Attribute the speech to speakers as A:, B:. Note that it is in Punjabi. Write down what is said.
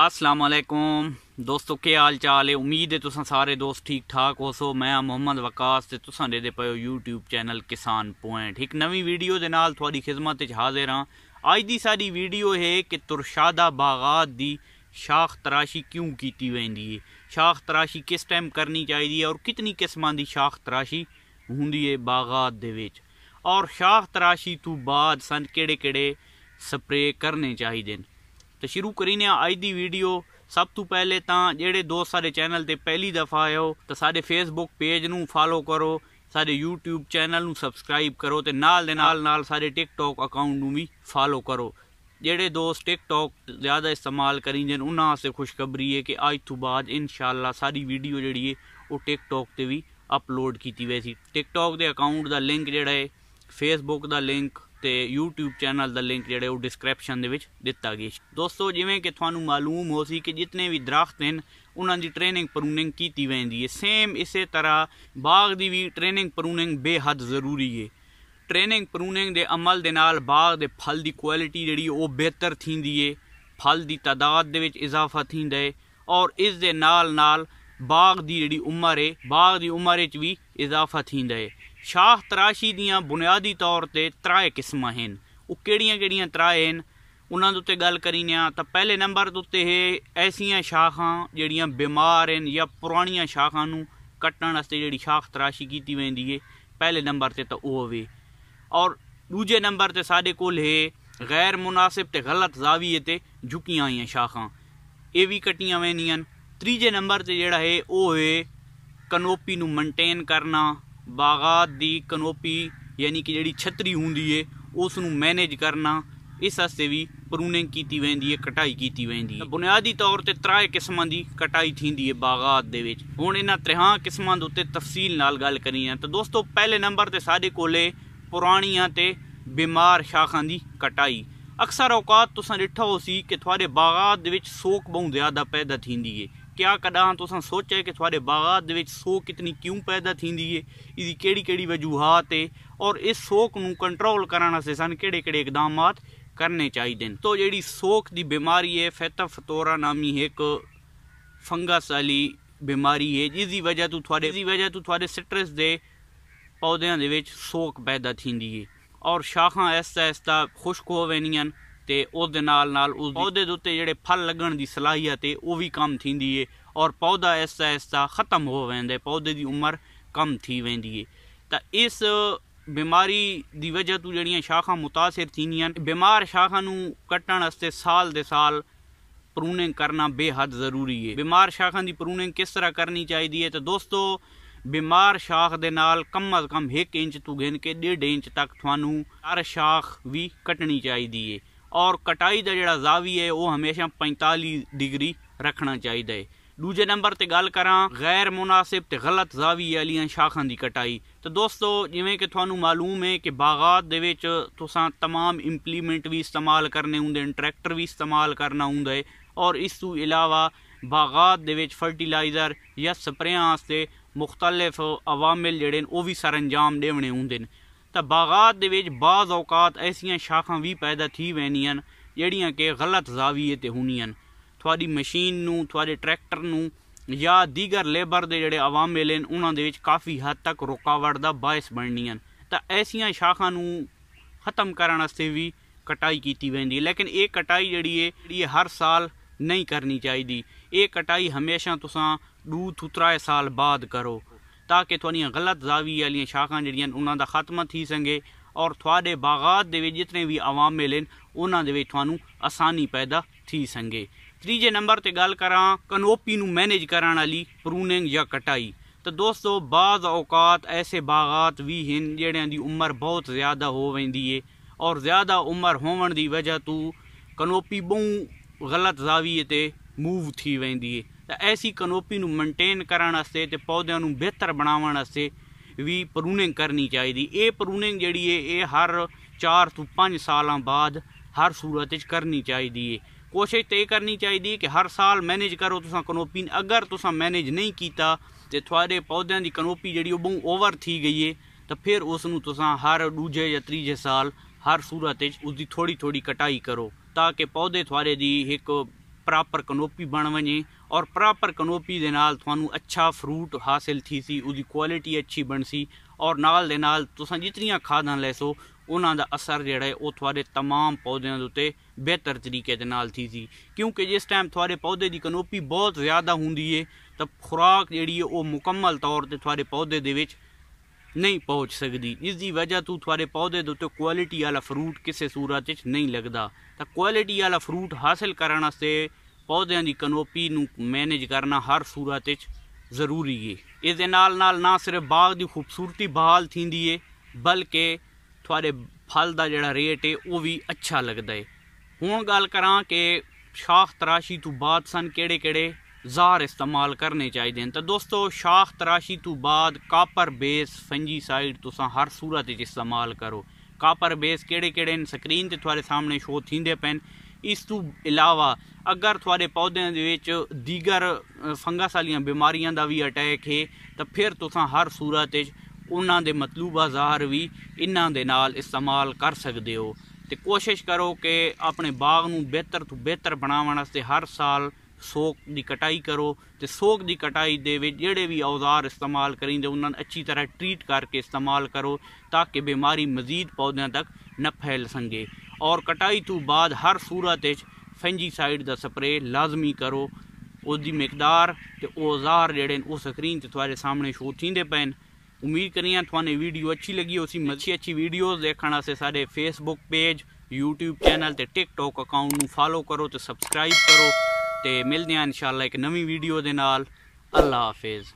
A: असलकुम दोस्तों के हाल चाल है उम्मीद है तुम सारे दोस्त ठीक ठाक हो सो मैं मोहम्मद वकास से तुसा दे पे हो यूट्यूब चैनल किसान पॉइंट एक नवी वीडियो दे नाल थोड़ी खिदमत च हाजिर हाँ अज की सारी वीडियो है कि तुरशादा बागात की शाख तराशी क्यों की वेंदी है शाख तराशी किस टाइम करनी चाहिए और कितनी किस्म की शाख तराशी होंगी है बागात दे विच और शाख तराशी तो बाद सन केड़े केड़े स्प्रे करने चाहिए ਤੇ ਸ਼ੁਰੂ ਕਰੀਨੇ ਆ ਅੱਜ ਦੀ ਵੀਡੀਓ ਸਭ ਤੋਂ ਪਹਿਲੇ ਤਾਂ ਜਿਹੜੇ ਦੋਸਤ ਸਾਡੇ ਚੈਨਲ ਤੇ ਪਹਿਲੀ ਦਫਾ ਆਇਓ ਤਾਂ ਸਾਡੇ ਫੇਸਬੁੱਕ ਪੇਜ ਨੂੰ ਫਾਲੋ ਕਰੋ ਸਾਡੇ YouTube ਚੈਨਲ ਨੂੰ ਸਬਸਕ੍ਰਾਈਬ ਕਰੋ ਤੇ ਨਾਲ ਦੇ ਨਾਲ ਨਾਲ ਸਾਡੇ TikTok ਅਕਾਊਂਟ ਨੂੰ ਵੀ ਫਾਲੋ ਕਰੋ ਜਿਹੜੇ ਦੋਸਤ TikTok ਜ਼ਿਆਦਾ ਇਸਤੇਮਾਲ ਕਰੀਂਦੇ ਨੇ ਉਹਨਾਂ ਵਾਸਤੇ ਖੁਸ਼ਖਬਰੀ ਹੈ ਕਿ ਅੱਜ ਤੋਂ ਬਾਅਦ ਇਨਸ਼ਾਅੱਲਾ ਸਾਰੀ ਵੀਡੀਓ ਜਿਹੜੀ ਹੈ ਉਹ TikTok ਤੇ ਵੀ ਅਪਲੋਡ ਕੀਤੀ ਹੋਈ ਸੀ TikTok ਦੇ ਅਕਾਊਂਟ ਦਾ ਲਿੰਕ ਜਿਹੜਾ ਹੈ Facebook ਦਾ ਲਿੰਕ ਤੇ YouTube ਚੈਨਲ ਦਾ ਲਿੰਕ ਜਿਹੜੇ ਉਹ ਡਿਸਕ੍ਰਿਪਸ਼ਨ ਦੇ ਵਿੱਚ ਦਿੱਤਾ ਗਿਆ ਦੋਸਤੋ ਜਿਵੇਂ ਕਿ ਤੁਹਾਨੂੰ ਮਾਲੂਮ ਹੋ ਸੀ ਕਿ ਜਿੰਨੇ ਵੀ ਦਰਖਤ ਹਨ ਉਹਨਾਂ ਦੀ ਟ੍ਰੇਨਿੰਗ ਪ੍ਰੂਨਿੰਗ ਕੀਤੀ ਜਾਂਦੀ ਹੈ ਸੇਮ ਇਸੇ ਤਰ੍ਹਾਂ ਬਾਗ ਦੀ ਵੀ ਟ੍ਰੇਨਿੰਗ ਪ੍ਰੂਨਿੰਗ ਬੇਹੱਦ ਜ਼ਰੂਰੀ ਹੈ ਟ੍ਰੇਨਿੰਗ ਪ੍ਰੂਨਿੰਗ ਦੇ ਅਮਲ ਦੇ ਨਾਲ ਬਾਗ ਦੇ ਫਲ ਦੀ ਕੁਆਲਿਟੀ ਜਿਹੜੀ ਉਹ ਬਿਹਤਰ ਥੀਂਦੀ ਹੈ ਫਲ ਦੀ ਤਦਾਦ ਦੇ ਵਿੱਚ ਇਜ਼ਾਫਾ ਥੀਂਦਾ ਹੈ ਔਰ ਇਸ ਦੇ ਨਾਲ ਨਾਲ ਬਾਗ ਦੀ ਜਿਹੜੀ ਉਮਰ ਹੈ ਬਾਗ ਦੀ ਉਮਰ ਵਿੱਚ ਵੀ ਇਜ਼ਾਫਾ ਥੀਂਦਾ ਹੈ ਸ਼ਾਹ ਤਰਾਸ਼ੀ ਦੀਆਂ ਬੁਨਿਆਦੀ ਤੌਰ ਤੇ ਤਰਾਏ ਕਿਸਮਾਂ ਹਨ ਉਹ ਕਿਹੜੀਆਂ-ਕਿਹੜੀਆਂ ਤਰਾਏ ਹਨ ਉਹਨਾਂ ਦੇ ਉੱਤੇ ਗੱਲ ਕਰੀਆਂ ਤਾਂ ਪਹਿਲੇ ਨੰਬਰ ਦੇ ਉੱਤੇ ਇਹ ਐਸੀਆਂ ਸ਼ਾਖਾਂ ਜਿਹੜੀਆਂ ਬਿਮਾਰ ਹਨ ਜਾਂ ਪੁਰਾਣੀਆਂ ਸ਼ਾਖਾਂ ਨੂੰ ਕੱਟਣ ਵਾਸਤੇ ਜਿਹੜੀ ਸ਼ਾਖ ਤਰਾਸ਼ੀ ਕੀਤੀ ਜਾਂਦੀ ਹੈ ਪਹਿਲੇ ਨੰਬਰ ਤੇ ਤਾਂ ਉਹ ਹੋਵੇ ਔਰ ਦੂਜੇ ਨੰਬਰ ਤੇ ਸਾਡੇ ਕੋਲ ਹੈ ਗੈਰ ਮناسب ਤੇ ਗਲਤ ਜ਼ਾਵੀਏ ਤੇ ਝੁਕੀਆਂ ਆਈਆਂ ਸ਼ਾਖਾਂ ਇਹ ਵੀ ਕਟੀਆਂ ਵੈਨੀਆਂ ਤੀਜੇ ਨੰਬਰ ਤੇ ਜਿਹੜਾ ਹੈ ਉਹ ਹੈ ਕਨੋਪੀ ਨੂੰ ਮੇਨਟੇਨ ਕਰਨਾ ਬਾਗਾ ਦੀ ਕਨੋਪੀ ਯਾਨੀ ਕਿ ਜਿਹੜੀ ਛਤਰੀ ਹੁੰਦੀ ਏ ਉਸ ਨੂੰ ਮੈਨੇਜ ਕਰਨਾ ਇਸ ਹਸਤੇ ਵੀ ਪ੍ਰੂਨਿੰਗ ਕੀਤੀ ਵੈਂਦੀ ਏ ਕਟਾਈ ਕੀਤੀ ਵੈਂਦੀ ਏ ਬੁਨਿਆਦੀ ਤੌਰ ਤੇ ਤਰਾਏ ਕਿਸਮਾਂ ਦੀ ਕਟਾਈ ਥੀਂਦੀ ਏ ਬਾਗਾਤ ਦੇ ਵਿੱਚ ਹੁਣ ਇਹਨਾਂ ਤਰਾਂ ਕਿਸਮਾਂ ਦੇ ਉੱਤੇ ਤਫਸੀਲ ਨਾਲ ਗੱਲ ਕਰੀ ਹੈ ਤਾਂ ਦੋਸਤੋ ਪਹਿਲੇ ਨੰਬਰ ਤੇ ਸਾਡੇ ਕੋਲੇ ਪੁਰਾਣੀਆਂ ਤੇ ਬਿਮਾਰ ਸ਼ਾਖਾਂ ਦੀ ਕਟਾਈ ਅਕਸਰ ਔਕਾਤ ਤੁਸੀਂ ਡਿੱਠਾ ਹੋ ਸੀ ਕਿ ਤੁਹਾਡੇ ਬਾਗਾਤ ਦੇ ਵਿੱਚ ਸੋਕ ਬਹੁਤ ਜ਼ਿਆਦਾ ਪੈਦਾ ਥੀਂਦੀ ਏ ਕਿਆ ਕਦਾਂ ਤੁਸੀਂ ਸੋਚਿਆ ਕਿ ਤੁਹਾਡੇ ਬਾਗਾਂ ਦੇ ਵਿੱਚ ਸੋਕ ਕਿਤਨੀ ਕਿਉਂ ਪੈਦਾ ਥਿੰਦੀ ਏ ਇਹਦੀ ਕਿਹੜੀ ਕਿਹੜੀ ਵਜੂਹਾਂ ਤੇ ਔਰ ਇਸ ਸੋਕ ਨੂੰ ਕੰਟਰੋਲ ਕਰਨ ਵਾਸਤੇ ਸਾਨੂੰ ਕਿਹੜੇ ਕਿਹੜੇ ਇਕਦਾਮਾਤ ਕਰਨੇ ਚਾਹੀਦੇ ਨੇ ਤੋ ਜਿਹੜੀ ਸੋਕ ਦੀ ਬਿਮਾਰੀ ਹੈ ਫੈਤਾ ਫਤੋਰਾ ਨਾਮੀ ਇੱਕ ਫੰਗਸ ਵਾਲੀ ਬਿਮਾਰੀ ਹੈ ਜਿਸ ਦੀ ਵਜ੍ਹਾ ਤੋਂ ਤੁਹਾਡੇ ਦੀ ਵਜ੍ਹਾ ਤੋਂ ਤੁਹਾਡੇ ਸਟ੍ਰੈਸ ਦੇ ਪੌਦਿਆਂ ਦੇ ਵਿੱਚ ਸੋਕ ਪੈਦਾ ਥਿੰਦੀ ਹੈ ਔਰ ਸ਼ਾਖਾਂ ਐਸਾ ਐਸਾ ਖੁਸ਼ਕ ਹੋ ਵੈਨੀਆਂ ਤੇ ਉਹਦੇ ਨਾਲ ਨਾਲ ਉਸ ਪੌਦੇ ਦੇ ਉੱਤੇ ਜਿਹੜੇ ਫਲ ਲੱਗਣ ਦੀ ਸਲਾਹੀਅਤ ਹੈ ਉਹ ਵੀ ਕਮ ਥੀਂਦੀ ਏ ਔਰ ਪੌਦਾ ਐਸਾ ਐਸਾ ਖਤਮ ਹੋ ਵੈਂਦਾ ਪੌਦੇ ਦੀ ਉਮਰ ਕਮ ਥੀ ਵੈਂਦੀ ਏ ਤਾਂ ਇਸ ਬਿਮਾਰੀ ਦੀ وجہ ਤੋਂ ਜਿਹੜੀਆਂ ਸ਼ਾਖਾਂ متاثر ਥੀਨੀਆਂ ਬਿਮਾਰ ਸ਼ਾਖਾਂ ਨੂੰ ਕੱਟਣ ਵਾਸਤੇ ਸਾਲ ਦੇ ਸਾਲ ਪ੍ਰੂਨਿੰਗ ਕਰਨਾ ਬੇਹੱਦ ਜ਼ਰੂਰੀ ਹੈ ਬਿਮਾਰ ਸ਼ਾਖਾਂ ਦੀ ਪ੍ਰੂਨਿੰਗ ਕਿਸ ਤਰ੍ਹਾਂ ਕਰਨੀ ਚਾਹੀਦੀ ਹੈ ਤਾਂ ਦੋਸਤੋ ਬਿਮਾਰ ਸ਼ਾਖ ਦੇ ਨਾਲ ਕਮ ਅਜ਼ ਕਮ 1 ਇੰਚ ਤੋਂ ਗਿਣ ਕੇ 1.5 ਇੰਚ ਤੱਕ ਤੁਹਾਨੂੰ ਹਰ ਸ਼ਾਖ ਵੀ ਕੱਟਣੀ ਚਾਹੀਦੀ ਹੈ ਔਰ ਕਟਾਈ ਦਾ ਜਿਹੜਾ ਜ਼ਾਵੀ ਹੈ ਉਹ ਹਮੇਸ਼ਾ 45 ਡਿਗਰੀ ਰੱਖਣਾ ਚਾਹੀਦਾ ਹੈ ਦੂਜੇ ਨੰਬਰ ਤੇ ਗੱਲ ਕਰਾਂ ਗੈਰ ਮੁਨਾਸਿਬ ਤੇ ਗਲਤ ਜ਼ਾਵੀ ਵਾਲੀਆਂ ਸ਼ਾਖਾਂ ਦੀ ਕਟਾਈ ਤਾਂ ਦੋਸਤੋ ਜਿਵੇਂ ਕਿ ਤੁਹਾਨੂੰ ਮਾਲੂਮ ਹੈ ਕਿ ਬਾਗਾਂ ਦੇ ਵਿੱਚ ਤੁਸੀਂ तमाम ਇੰਪਲੀਮੈਂਟ ਵੀ ਇਸਤੇਮਾਲ ਕਰਨੇ ਹੁੰਦੇ ਨੇ ਟਰੈਕਟਰ ਵੀ ਇਸਤੇਮਾਲ ਕਰਨਾ ਹੁੰਦਾ ਹੈ ਔਰ ਇਸ ਤੋਂ ਇਲਾਵਾ ਬਾਗਾਂ ਦੇ ਵਿੱਚ ਫਰਟੀਲਾਈਜ਼ਰ ਜਾਂ ਸਪਰੇਆਂ ਵਾਸਤੇ ਮੁxtਲਫ ਆਵਾਮਿਲ ਜਿਹੜੇ ਨੇ ਉਹ ਵੀ ਸਰੰਜਾਮ ਦੇਵਣੇ ਹੁੰਦੇ ਨੇ ਤਾਂ ਬਾਗਾਂ ਦੇ ਵਿੱਚ ਬਾਜ਼ ਔਕਾਤ ਐਸੀਆਂ ਸ਼ਾਖਾਂ ਵੀ ਪੈਦਾ ਥੀ ਵੈਨੀਆਂ ਜਿਹੜੀਆਂ ਕਿ ਗਲਤ ਜ਼ਾਵੀਏ ਤੇ ਹੁੰਨੀਆਂ ਤੁਹਾਡੀ ਮਸ਼ੀਨ ਨੂੰ ਤੁਹਾਡੇ ਟਰੈਕਟਰ ਨੂੰ ਜਾਂ ਦੀਗਰ ਲੇਬਰ ਦੇ ਜਿਹੜੇ ਆਵਾਮਿਲ ਹਨ ਉਹਨਾਂ ਦੇ ਵਿੱਚ ਕਾਫੀ ਹੱਦ ਤੱਕ ਰੁਕਾਵਟ ਦਾ ਬਾਇਸ ਬਣਨੀਆਂ ਤਾਂ ਐਸੀਆਂ ਸ਼ਾਖਾਂ ਨੂੰ ਖਤਮ ਕਰਨ ਵਾਸਤੇ ਵੀ ਕਟਾਈ ਕੀਤੀ ਜਾਂਦੀ ਹੈ ਲੇਕਿਨ ਇਹ ਕਟਾਈ ਜਿਹੜੀ ਹੈ ਜਿਹੜੀ ਹਰ ਸਾਲ ਨਹੀਂ ਕਰਨੀ ਚਾਹੀਦੀ ਇਹ ਕਟਾਈ ਹਮੇਸ਼ਾ ਤੁਸੀਂ ਦੂ 3 ਸਾਲ ਬਾਅਦ ਕਰੋ ਤਾਂ ਕਿ ਤੁਹਾਡੀਆਂ ਗਲਤ ਜ਼ਾਵੀ ਵਾਲੀਆਂ ਸ਼ਾਖਾਂ ਜਿਹੜੀਆਂ ਉਹਨਾਂ ਦਾ ਖਾਤਮਾ ਥੀ ਸੰਗੇ ਔਰ ਤੁਹਾਡੇ ਬਾਗਾਂ ਦੇ ਵਿੱਚ ਜਿੰਨੇ ਵੀ ਆਵਾਮ ਮਿਲਣ ਉਹਨਾਂ ਦੇ ਵਿੱਚ ਤੁਹਾਨੂੰ ਆਸਾਨੀ ਪੈਦਾ ਥੀ ਸੰਗੇ ਤੀਜੇ ਨੰਬਰ ਤੇ ਗੱਲ ਕਰਾਂ ਕਨੋਪੀ ਨੂੰ ਮੈਨੇਜ ਕਰਨ ਵਾਲੀ ਪ੍ਰੂਨਿੰਗ ਜਾਂ ਕਟਾਈ ਤਾਂ ਦੋਸਤੋ ਬਾਜ਼ ਔਕਾਤ ਐਸੇ ਬਾਗਾਂ ਵੀ ਹਨ ਜਿਹੜਿਆਂ ਦੀ ਉਮਰ ਬਹੁਤ ਜ਼ਿਆਦਾ ਹੋ ਵੈਂਦੀ ਏ ਔਰ ਜ਼ਿਆਦਾ ਉਮਰ ਹੋਣ ਦੀ ਵਜ੍ਹਾ ਤੋਂ ਕਨੋਪੀ ਬਹੁ ਗਲਤ ਜ਼ਾਵੀਏ ਤੇ ਮੂਵ ਥੀ ਵੈਂਦੀ ਏ ਤਾਂ ਐਸੀ ਕਨੋਪੀ ਨੂੰ ਮੇਨਟੇਨ ਕਰਨ ਵਾਸਤੇ ਤੇ ਪੌਦਿਆਂ ਨੂੰ ਬਿਹਤਰ ਬਣਾਉਣ ਵਾਸਤੇ ਵੀ ਪ੍ਰੂਨਿੰਗ ਕਰਨੀ ਚਾਹੀਦੀ ਇਹ ਪ੍ਰੂਨਿੰਗ ਜਿਹੜੀ ਹੈ ਇਹ ਹਰ 4 ਤੋਂ 5 ਸਾਲਾਂ ਬਾਅਦ ਹਰ ਸੂਰਤ ਵਿੱਚ ਕਰਨੀ ਚਾਹੀਦੀ ਹੈ ਕੋਸ਼ਿਸ਼ ਤੇ ਕਰਨੀ ਚਾਹੀਦੀ ਕਿ ਹਰ ਸਾਲ ਮੈਨੇਜ ਕਰੋ ਤੁਸੀਂ ਕਨੋਪੀ ਅਗਰ ਤੁਸੀਂ ਮੈਨੇਜ ਨਹੀਂ ਕੀਤਾ ਤੇ ਤੁਹਾਡੇ ਪੌਦਿਆਂ ਦੀ ਕਨੋਪੀ ਜਿਹੜੀ ਉਹ ਬਹੁਤ ਓਵਰ ਥੀ ਗਈ ਹੈ ਤਾਂ ਫਿਰ ਉਸ ਨੂੰ ਤੁਸੀਂ ਹਰ ਦੂਜੇ ਜਾਂ ਤੀਜੇ ਸਾਲ ਹਰ ਸੂਰਤ ਵਿੱਚ ਉਸ ਦੀ ਥੋੜੀ ਥੋੜੀ ਕਟਾਈ ਕਰੋ ਤਾਂ ਕਿ ਪੌਦੇ ਤੁਹਾਡੇ ਦੀ ਇੱਕ ਪ੍ਰਾਪਰ ਕਨੋਪੀ ਬਣ वञे ਔਰ ਪ੍ਰਾਪਰ ਕਨੋਪੀ ਦੇ ਨਾਲ ਤੁਹਾਨੂੰ ਅੱਛਾ ਫਰੂਟ ਹਾਸਲ ਸੀ ਉਹਦੀ ਕੁਆਲਿਟੀ ਅੱਛੀ ਬਣ ਸੀ ਔਰ ਨਾਲ ਦੇ ਨਾਲ ਤੁਸੀਂ ਜਿਤਨੀਆਂ ਖਾਦਾਂ ਲੈਸੋ ਉਹਨਾਂ ਦਾ ਅਸਰ ਜਿਹੜਾ ਹੈ ਉਹ ਤੁਹਾਡੇ तमाम ਪੌਦਿਆਂ ਦੇ ਉੱਤੇ ਬਿਹਤਰ ਤਰੀਕੇ ਦੇ ਨਾਲ ਥੀ ਸੀ ਕਿਉਂਕਿ ਜਿਸ ਟਾਈਮ ਤੁਹਾਡੇ ਪੌਦੇ ਦੀ ਕਨੋਪੀ ਬਹੁਤ ਜ਼ਿਆਦਾ ਹੁੰਦੀ ਹੈ ਤਾਂ ਖੁਰਾਕ ਜਿਹੜੀ ਹੈ ਉਹ ਮੁਕੰਮਲ ਤੌਰ ਤੇ ਤੁਹਾਡੇ ਪੌਦੇ ਦੇ ਵਿੱਚ ਨਹੀਂ ਪਹੁੰਚ ਸਕਦੀ ਇਸ ਦੀ ਵਜ੍ਹਾ ਤੋਂ ਤੁਹਾਡੇ ਪੌਦੇ ਦੇ ਉੱਤੇ ਕੁਆਲਿਟੀ ਵਾਲਾ ਫਰੂਟ ਕਿਸੇ ਸੂਰਤ ਵਿੱਚ ਨਹੀਂ ਲੱਗਦਾ ਤਾਂ ਕੁਆਲਿਟੀ ਵਾਲਾ ਫਰੂਟ ਹਾਸਲ ਕਰਨ ਵਾਸਤੇ ਪੌਦਿਆਂ ਦੀ ਕਨੋਪੀ ਨੂੰ ਮੈਨੇਜ ਕਰਨਾ ਹਰ ਸੂਰਤ ਵਿੱਚ ਜ਼ਰੂਰੀ ਹੈ ਇਸ ਦੇ ਨਾਲ ਨਾਲ ਨਾ ਸਿਰਫ ਬਾਗ ਦੀ ਖੂਬਸੂਰਤੀ ਬਹਾਲ ਥੀਂਦੀ ਏ ਬਲਕਿ ਤੁਹਾਡੇ ਫਲ ਦਾ ਜਿਹੜਾ ਰੇਟ ਏ ਉਹ ਵੀ ਅੱਛਾ ਲੱਗਦਾ ਏ ਹੁਣ ਗੱਲ ਕਰਾਂ ਕਿ ਸ਼ਾਖ ਤਰਾਸ਼ੀ ਤੋਂ ਬਾਅਦ ਸਨ ਕਿਹੜੇ ਕਿਹੜੇ ਜ਼ਾਰ ਇਸਤੇਮਾਲ ਕਰਨੇ ਚਾਹੀਦੇ ਹਨ ਤਾਂ ਦੋਸਤੋ ਸ਼ਾਖ ਤਰਾਸ਼ੀ ਤੋਂ ਬਾਅਦ ਕਾਪਰ ਬੇਸ फंजी साइड ਤੁਸੀਂ ਹਰ ਸੂਰਤ ਵਿੱਚ ਇਸਤੇਮਾਲ ਕਰੋ ਕਾਪਰ ਬੇਸ ਕਿਹੜੇ ਕਿਹੜੇ ਸਕਰੀਨ ਤੇ ਤੁਹਾਡੇ ਸਾਹਮਣੇ सामने ਥਿੰਦੇ थींदे ਇਸ ਤੋਂ ਇਲਾਵਾ ਅਗਰ ਤੁਹਾਡੇ ਪੌਦਿਆਂ ਦੇ ਵਿੱਚ ਦੀਗਰ ਫੰਗਸ ਵਾਲੀਆਂ ਬਿਮਾਰੀਆਂ ਦਾ ਵੀ ਅਟੈਕ ਹੈ ਤਾਂ ਫਿਰ ਤੁਸੀਂ ਹਰ ਸੂਰਤ ਵਿੱਚ ਉਹਨਾਂ ਦੇ ਮਤਲੂਬਾ ਜ਼ਾਰ ਵੀ ਇਹਨਾਂ ਦੇ ਨਾਲ ਇਸਤੇਮਾਲ ਕਰ ਸਕਦੇ ਹੋ ਤੇ ਕੋਸ਼ਿਸ਼ ਕਰੋ ਕਿ ਆਪਣੇ ਬਾਗ ਨੂੰ ਬਿਹਤਰ ਤੋਂ ਬਿਹਤਰ ਬਣਾਉਣ ਵਾਸਤੇ ਹਰ ਸਾਲ ਸੋਕ ਦੀ ਕਟਾਈ ਕਰੋ ਤੇ ਸੋਕ ਦੀ ਕਟਾਈ ਦੇ ਵਿੱਚ ਜਿਹੜੇ ਵੀ ਔਜ਼ਾਰ ਇਸਤੇਮਾਲ ਕਰੀਂਦੇ ਉਹਨਾਂ ਨੂੰ ਅੱਛੀ ਤਰ੍ਹਾਂ ਟ੍ਰੀਟ ਕਰਕੇ ਇਸਤੇਮਾਲ ਕਰੋ ਤਾਂ ਕਿ ਬਿਮਾਰੀ ਮਜ਼ੀਦ ਪੌਦਿਆਂ ਤੱਕ ਨਾ ਫੈਲ ਸੰਗੇ ਔਰ ਕਟਾਈ ਤੋਂ ਬਾਅਦ ਹਰ ਸੂਰਤ ਵਿੱਚ ਫੰਜੀਸਾਈਡ ਦਾ ਸਪਰੇ ਲਾਜ਼ਮੀ ਕਰੋ ਉਸ ਦੀ ਤੇ ਔਜ਼ਾਰ ਜਿਹੜੇ ਉਹ ਸਕਰੀਨ ਤੇ ਤੁਹਾਡੇ ਸਾਹਮਣੇ ਸ਼ੋਅ ਥੀਂਦੇ ਪੈਣ ਉਮੀਦ ਕਰੀਆਂ ਤੁਹਾਨੂੰ ਵੀਡੀਓ ਅੱਛੀ ਲੱਗੀ ਹੋਸੀ ਮੱਛੀ ਅੱਛੀ ਵੀਡੀਓਜ਼ ਦੇਖਣਾ ਸੇ ਸਾਡੇ ਫੇਸਬੁੱਕ ਪੇਜ YouTube ਚੈਨਲ ਤੇ TikTok ਅਕਾਊਂਟ ਨੂੰ ਫਾਲੋ ਕਰੋ ਤੇ ਸਬਸਕ੍ਰਾਈਬ ਕਰੋ ਤੇ ਮਿਲਦੇ ਹਾਂ ਇਨਸ਼ਾਅੱਲਾ ਇੱਕ ਨਵੀਂ ਵੀਡੀਓ ਦੇ ਨਾਲ ਅੱਲਾ ਹਾਫਿਜ਼